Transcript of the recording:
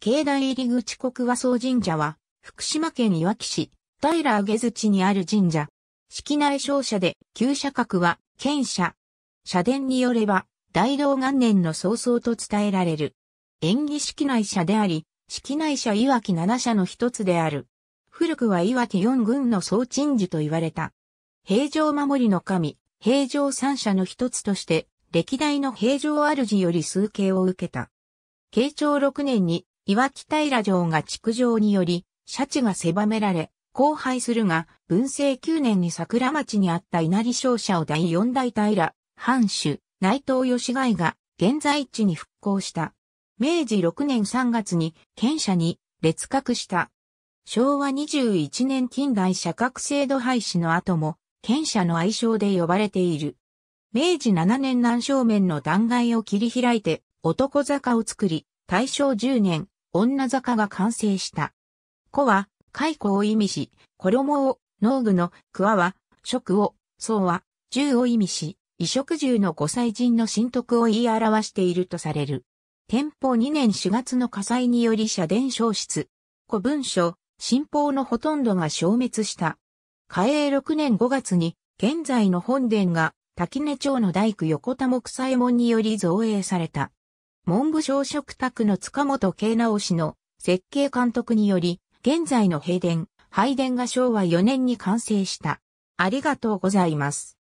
境内入口国和宗神社は、福島県いわき市、平上げ槌にある神社。式内商社で、旧社格は、県社。社殿によれば、大道元年の早々と伝えられる。演技式内社であり、式内社いわき七社の一つである。古くはいわき四軍の総鎮守と言われた。平城守りの神、平城三社の一つとして、歴代の平城主より数形を受けた。慶長六年に岩木平城が築城により、社地が狭められ、荒廃するが、文政9年に桜町にあった稲荷商社を第四代平、藩主、内藤義貝が、現在地に復興した。明治6年3月に、県社に、列格した。昭和21年近代社格制度廃止の後も、県社の愛称で呼ばれている。明治7年南正面の断崖を切り開いて、男坂を作り、大正10年、女坂が完成した。子は、蚕を意味し、衣を、農具の、桑は、食を、僧は、銃を意味し、衣食住の五歳人の神徳を言い表しているとされる。天保2年4月の火災により社殿消失。古文書、新法のほとんどが消滅した。嘉永6年5月に、現在の本殿が、滝根町の大工横田木左衛門により造営された。文部省職宅の塚本慶直氏の設計監督により、現在の平殿、拝殿が昭和4年に完成した。ありがとうございます。